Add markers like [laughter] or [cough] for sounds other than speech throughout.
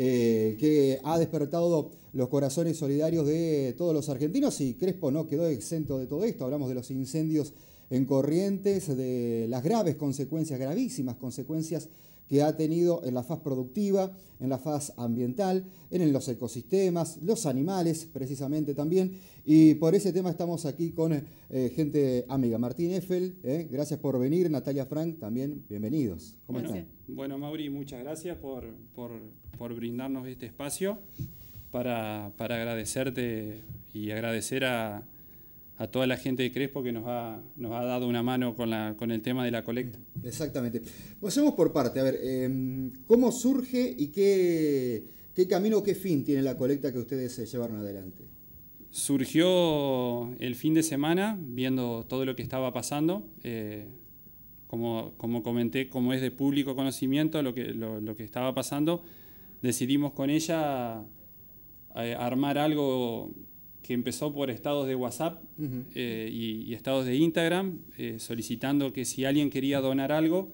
Eh, que ha despertado los corazones solidarios de todos los argentinos y Crespo no quedó exento de todo esto. Hablamos de los incendios en corrientes, de las graves consecuencias, gravísimas consecuencias que ha tenido en la faz productiva, en la faz ambiental, en los ecosistemas, los animales precisamente también. Y por ese tema estamos aquí con eh, gente amiga. Martín Effel, eh, gracias por venir. Natalia Frank, también bienvenidos. ¿Cómo bueno, Bueno, Mauri, muchas gracias por, por brindarnos este espacio para, para agradecerte y agradecer a a toda la gente de Crespo que nos ha, nos ha dado una mano con, la, con el tema de la colecta. Exactamente. Pasemos por parte, a ver, em, ¿cómo surge y qué, qué camino, qué fin tiene la colecta que ustedes eh, llevaron adelante? Surgió el fin de semana, viendo todo lo que estaba pasando. Eh, como, como, comenté, como es de público conocimiento lo que, lo que estaba pasando, decidimos con ella eh, armar algo que empezó por estados de WhatsApp eh, y, estados de Instagram, eh, solicitando que si alguien quería donar algo,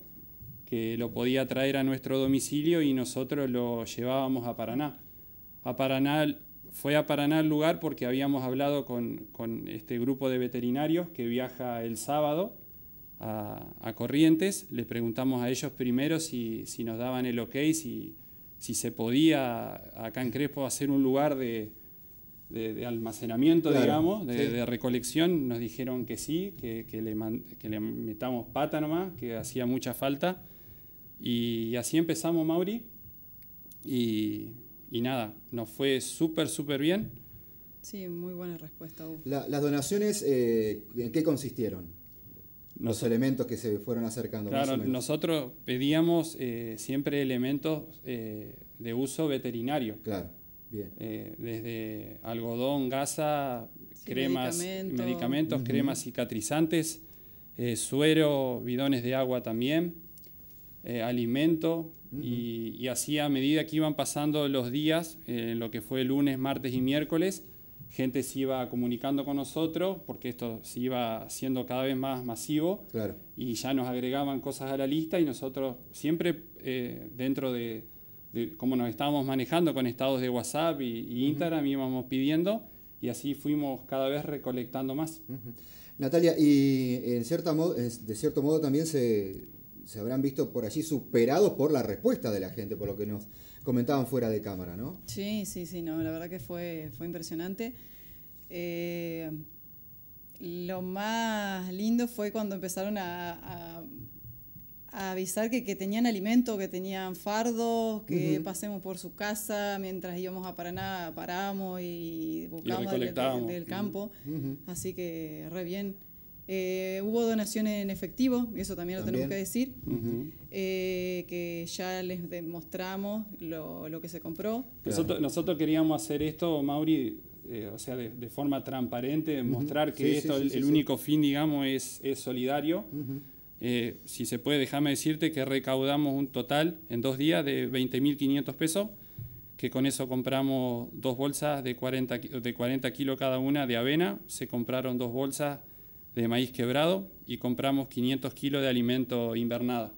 que lo podía traer a nuestro domicilio y nosotros lo llevábamos a Paraná. A Paraná fue a Paraná el lugar porque habíamos hablado con, este grupo de veterinarios que viaja el sábado a, Corrientes. le preguntamos a ellos primero si, si nos daban el ok, si, si se podía acá en Crespo hacer un lugar de, de, almacenamiento, digamos, de, recolección, nos dijeron que sí, que, le que, metamos pata nomás, que hacía mucha falta. Y, así empezamos, Mauri. Y, nada, nos fue súper, súper bien. Sí, muy buena respuesta. las donaciones, eh, ¿en qué consistieron? Los elementos que se fueron acercando. Claro, nosotros pedíamos eh, siempre elementos eh, de uso veterinario. Claro. Eh, desde algodón, gasa, cremas, medicamentos, cremas cicatrizantes, eh, suero, bidones de agua también, eh, alimento. y, así a medida que iban pasando los días, en lo que fue lunes, martes y miércoles, gente se iba comunicando con nosotros, porque esto se iba siendo cada vez más masivo, y ya nos agregaban cosas a la lista y nosotros siempre dentro de como cómo nos estábamos manejando con estados de WhatsApp y, Instagram, íbamos pidiendo y así fuimos cada vez recolectando más. Natalia, y de cierto modo también se, habrán visto por allí superados por la respuesta de la gente, por lo que nos comentaban fuera de cámara, ¿no? Sí, sí, sí, no, la verdad que fue, fue impresionante. Eh, lo más lindo fue cuando empezaron a avisar que, que, tenían alimento, que tenían fardos, que pasemos por su casa mientras íbamos a Paraná, paramos y buscamos del, campo. Así que re bien. Eh, hubo donaciones en efectivo, eso también, lo tenemos que decir, eh, que ya les demostramos lo, lo que se compró. Nosotros, queríamos hacer esto, Mauri, eh, o sea, de, forma transparente, mostrar que esto, el, el único fin, digamos, es, es solidario. Eh, si se puede, déjame decirte que recaudamos un total en dos días de 20.500 pesos, que con eso compramos dos bolsas de 40, de 40 kilos cada una de avena, se compraron dos bolsas de maíz quebrado y compramos 500 kilos de alimento invernada.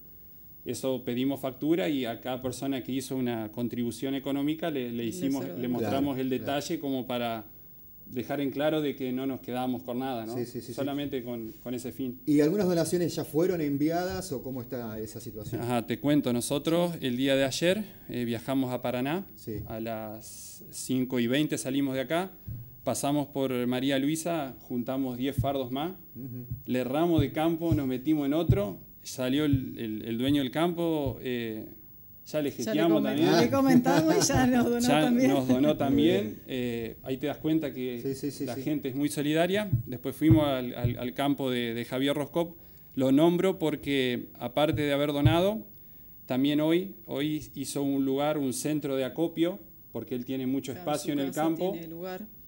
Eso pedimos factura y a cada persona que hizo una contribución económica le, le hicimos, le mostramos el detalle como para dejar en claro de que no nos quedamos con nada, ¿no? Solamente con, ese fin. ¿Y algunas donaciones ya fueron enviadas o cómo está esa situación? te cuento, nosotros el día de ayer eh, viajamos a Paraná, a las 5 y 20 salimos de acá, pasamos por María Luisa, juntamos 10 fardos más, le erramos de campo, nos metimos en otro, salió el, dueño del campo... Eh, ya le gestionamos también. comentamos y ya nos donó [laughs] también. Eh, ahí te das cuenta que la gente es muy solidaria. Después fuimos al, al, campo de, Javier Roscop. Lo nombro porque, aparte de haber donado, también hoy, hoy hizo un lugar, un centro de acopio, porque él tiene mucho espacio en el campo.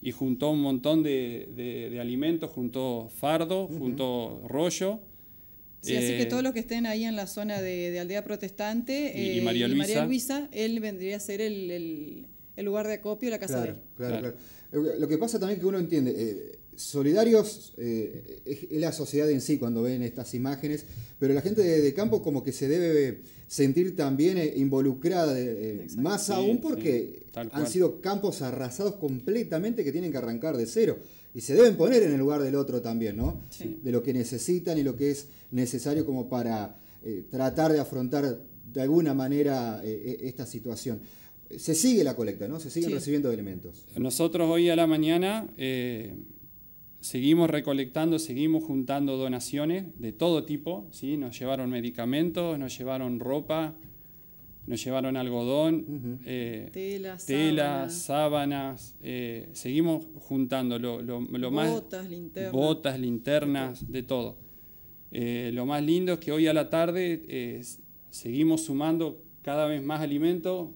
Y juntó un montón de, de, alimentos, juntó fardo, juntó rollo Sí, así que eh, todos los que estén ahí en la zona de, Aldea Protestante y, eh, María, Luisa. él vendría a ser el, lugar de acopio, la casa de él. Claro, eh, Lo que pasa también que uno entiende, solidarios es la sociedad en sí cuando ven estas imágenes, pero la gente de, campo como que se debe sentir también involucrada, más aún porque han sido campos arrasados completamente que tienen que arrancar de cero y se deben poner en el lugar del otro también, ¿no? De lo que necesitan y lo que es necesario como para eh, tratar de afrontar de alguna manera eh, e, esta situación. Se sigue la colecta, ¿no? Se siguen recibiendo elementos. Nosotros hoy a la mañana eh, seguimos recolectando, seguimos juntando donaciones de todo tipo, ¿sí? Nos llevaron medicamentos, nos llevaron ropa, nos llevaron algodón, eh, telas, sábanas, eh, seguimos juntando lo, botas, más... Botas, linternas, de todo. Eh, lo más lindo es que hoy a la tarde seguimos sumando cada vez más alimento.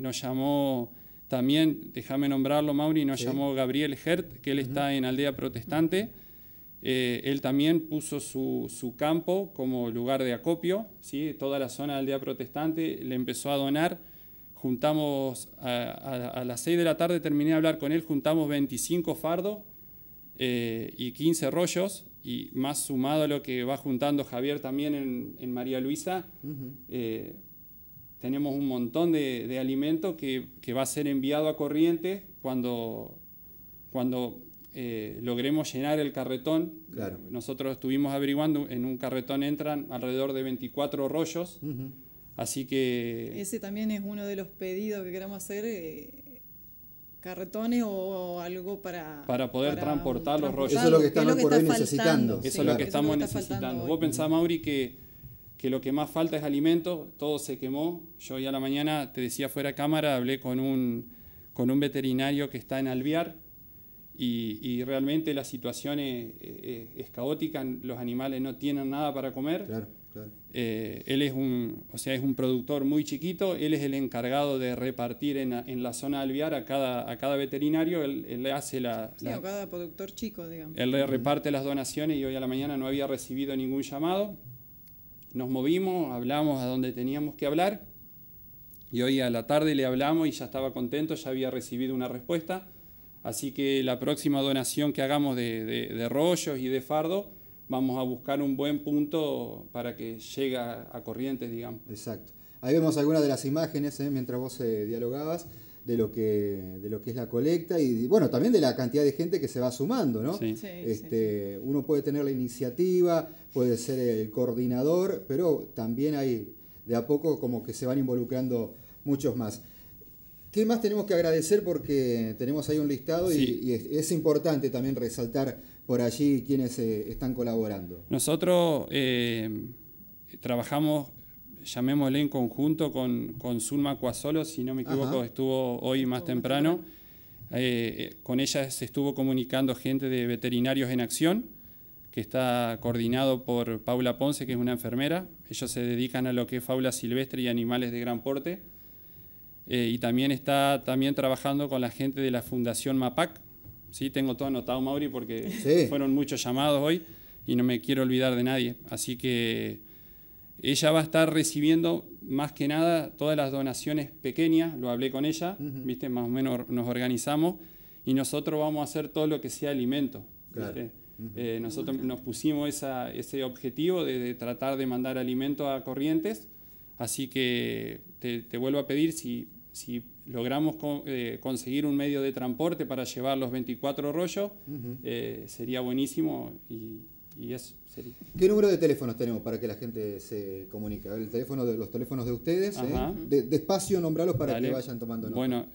nos llamó también, déjame nombrarlo Mauri, nos llamó Gabriel Hert, que él está en Aldea Protestante eh, él también puso su, campo como lugar de acopio, ¿sí? toda la zona de aldea protestante le empezó a donar. Juntamos a, las 6 de la tarde, terminé de hablar con él, juntamos 25 fardos eh, y 15 rollos, y más sumado a lo que va juntando Javier también en, María Luisa, eh, tenemos un montón de, de alimento que, que, va a ser enviado a corriente cuando, cuando eh, logremos llenar el carretón. Claro. Eh, nosotros estuvimos averiguando, en un carretón entran alrededor de 24 rollos, así que... Ese también es uno de los pedidos que queremos hacer, eh, carretones o, algo para... Para poder transportar los rollos. Eso es lo que estamos necesitando. Eso es lo que estamos necesitando. Vos pensás, Mauri, que que lo que más falta es alimento, todo se quemó. Yo hoy a la mañana, te decía fuera de cámara, hablé con un, con un veterinario que está en Alviar, y, realmente la situación es, caótica, los animales no tienen nada para comer. Eh, él es un, o sea, es un productor muy chiquito, él es el encargado de repartir en, en la zona alvear a cada, a cada veterinario, él, le hace la... cada productor chico, digamos. Él le reparte las donaciones y hoy a la mañana no había recibido ningún llamado. Nos movimos, hablamos a donde teníamos que hablar y hoy a la tarde le hablamos y ya estaba contento, ya había recibido una respuesta Así que la próxima donación que hagamos de, rollos y de fardo, vamos a buscar un buen punto para que llegue a, corrientes, digamos. Exacto. Ahí vemos algunas de las imágenes ¿eh? mientras vos eh, dialogabas de lo que de lo que es la colecta y bueno también de la cantidad de gente que se va sumando no este, uno puede tener la iniciativa puede ser el coordinador pero también hay de a poco como que se van involucrando muchos más ¿Qué más tenemos que agradecer? Porque tenemos ahí un listado y, es, importante también resaltar por allí quienes eh, están colaborando. Nosotros eh, trabajamos, llamémosle en conjunto con, con Zulma Cuasolo, si no me equivoco, estuvo hoy más temprano. Eh, con ella se estuvo comunicando gente de Veterinarios en Acción, que está coordinado por Paula Ponce, que es una enfermera. Ellos se dedican a lo que es fauna silvestre y animales de gran porte eh, y también está también trabajando con la gente de la Fundación MAPAC. ¿sí? Tengo todo anotado, Mauri, porque fueron muchos llamados hoy y no me quiero olvidar de nadie. Así que ella va a estar recibiendo más que nada todas las donaciones pequeñas, lo hablé con ella, ¿viste? más o menos nos organizamos y nosotros vamos a hacer todo lo que sea alimento. Eh, nosotros nos pusimos ese objetivo de, tratar de mandar alimento a corrientes, así que te vuelvo a pedir si si logramos eh, conseguir un medio de transporte para llevar los 24 rollos, eh, sería buenísimo y, ¿Qué número de teléfonos tenemos para que la gente se comunique? el teléfono de, los teléfonos de ustedes, ¿eh? despacio nombrarlos para que vayan tomando nota. Bueno,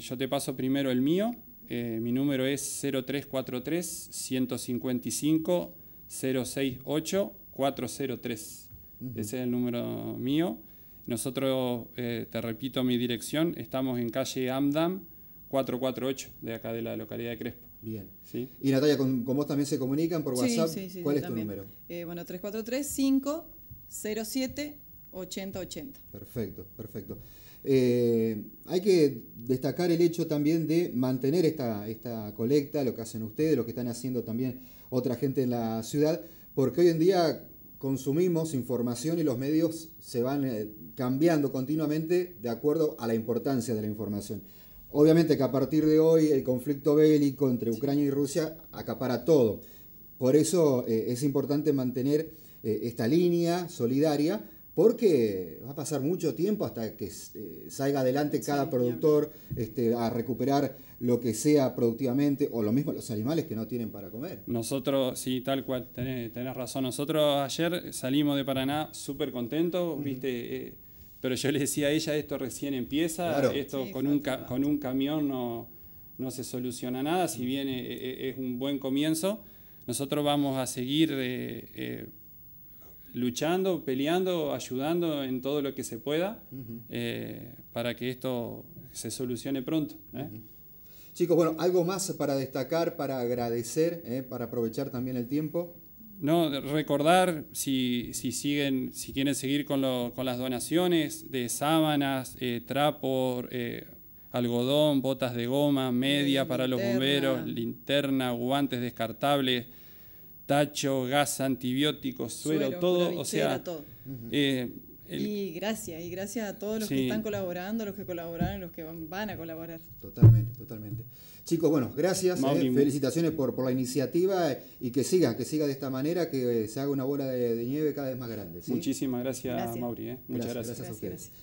yo te paso primero el mío. mi número es 0343 155 068 403. Ese es el número mío. Nosotros, eh, te repito mi dirección, estamos en calle Amdam 448 de acá de la localidad de Crespo. Bien. ¿Sí? Y Natalia, con, vos también se comunican por WhatsApp. Sí, sí, ¿Cuál es tu número? Eh, bueno, 343-507-8080. Perfecto, perfecto. Eh, hay que destacar el hecho también de mantener esta, esta colecta, lo que hacen ustedes, lo que están haciendo también otra gente en la ciudad, porque hoy en día consumimos información y los medios se van eh, cambiando continuamente de acuerdo a la importancia de la información. Obviamente que a partir de hoy el conflicto bélico entre Ucrania y Rusia acapara todo. Por eso eh, es importante mantener eh, esta línea solidaria porque va a pasar mucho tiempo hasta que eh, salga adelante cada productor este, a recuperar lo que sea productivamente, o lo mismo los animales que no tienen para comer. Nosotros, sí, tal cual, tenés, razón. Nosotros ayer salimos de Paraná súper contentos, viste, eh, pero yo le decía a ella, esto recién empieza, esto con, un con un camión no, no se soluciona nada, si bien eh, es un buen comienzo, nosotros vamos a seguir luchando, peleando, ayudando en todo lo que se pueda eh, para que esto se solucione pronto. ¿eh? Chicos, bueno, ¿algo más para destacar, para agradecer, ¿eh? para aprovechar también el tiempo? No, recordar si, siguen, si quieren seguir con, las donaciones de sábanas, trapo, algodón, botas de goma, media para los bomberos, linterna, guantes descartables. Tacho, gas, antibióticos, suero, todo. O sea, eh, Y gracias, y gracias a todos los que están colaborando, los que colaboraron, los que van, a colaborar. Totalmente, totalmente. Chicos, bueno, gracias, eh. felicitaciones por, la iniciativa eh, y que siga, que siga de esta manera, que se haga una bola de, nieve cada vez más grande. Muchísimas gracias, Mauri. Muchas gracias. Gracias, gracias a ustedes.